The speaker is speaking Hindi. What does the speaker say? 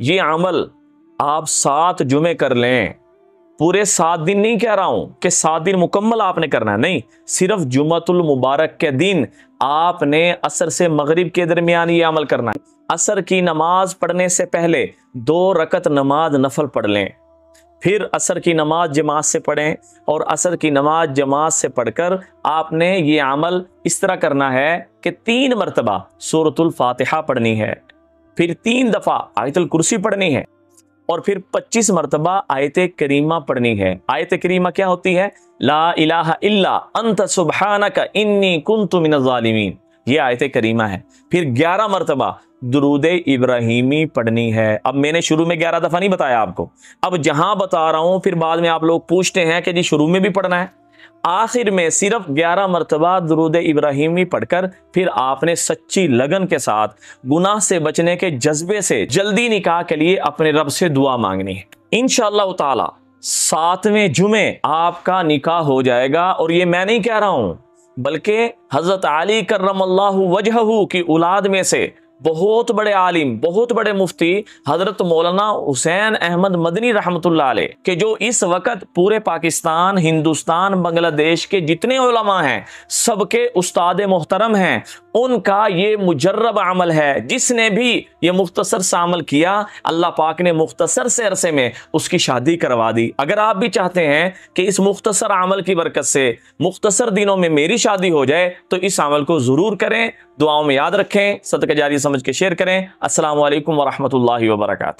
ये अमल आप सात जुमे कर लें पूरे सात दिन नहीं कह रहा हूं कि सात दिन मुकम्मल आपने करना है नहीं सिर्फ जुमतुल मुबारक के दिन आपने असर से मगरिब के दरमियान ये अमल करना है असर की नमाज पढ़ने से पहले दो रकत नमाज नफल पढ़ लें फिर असर की नमाज जमात से पढ़ें और असर की नमाज जमात से पढ़कर आपने ये अमल इस तरह करना है कि तीन मरतबा सूरतुल फातिहा पढ़नी है फिर तीन दफा आयतल कुर्सी पढ़नी है और फिर 25 मरतबा आयत करीमा पढ़नी है आयत करीमा क्या होती है ला इलाहा इल्ला अंत इन्नी कुंतु मिन ज़ालिमीन ये आयत करीमा है फिर 11 मरतबा दरूद इब्राहिमी पढ़नी है अब मैंने शुरू में 11 दफ़ा नहीं बताया आपको अब जहां बता रहा हूं फिर बाद में आप लोग पूछते हैं कि जी शुरू में भी पढ़ना है आखिर में सिर्फ 11 मरतबा दरूद इब्राहिमी पढ़कर फिर आपने सच्ची लगन के साथ गुनाह से बचने के जज्बे से जल्दी निकाह के लिए अपने रब से दुआ मांगनी है इन सातवें जुमे आपका निकाह हो जाएगा और ये मैं नहीं कह रहा हूं बल्कि हज़रत अली करम वजह की औलाद में से बहुत बड़े आलिम बहुत बड़े मुफ्ती हजरत मौलाना हुसैन अहमद मदनी रहमत के जो इस वक्त पूरे पाकिस्तान हिंदुस्तान बांग्लादेश के जितने ओलमा हैं सबके उस्ताद मोहतरम हैं उनका ये मुजर्रब अमल है जिसने भी ये मुख्तसर सा अमल किया अल्लाह पाक ने मुख्तसर से अरसे में उसकी शादी करवा दी अगर आप भी चाहते हैं कि इस मुख्तसर अमल की बरकत से मुख्तसर दिनों में मेरी शादी हो जाए तो इस अमल को ज़रूर करें दुआओं में याद रखें सदक जारी समझ के शेयर करें असल वरहमल वरक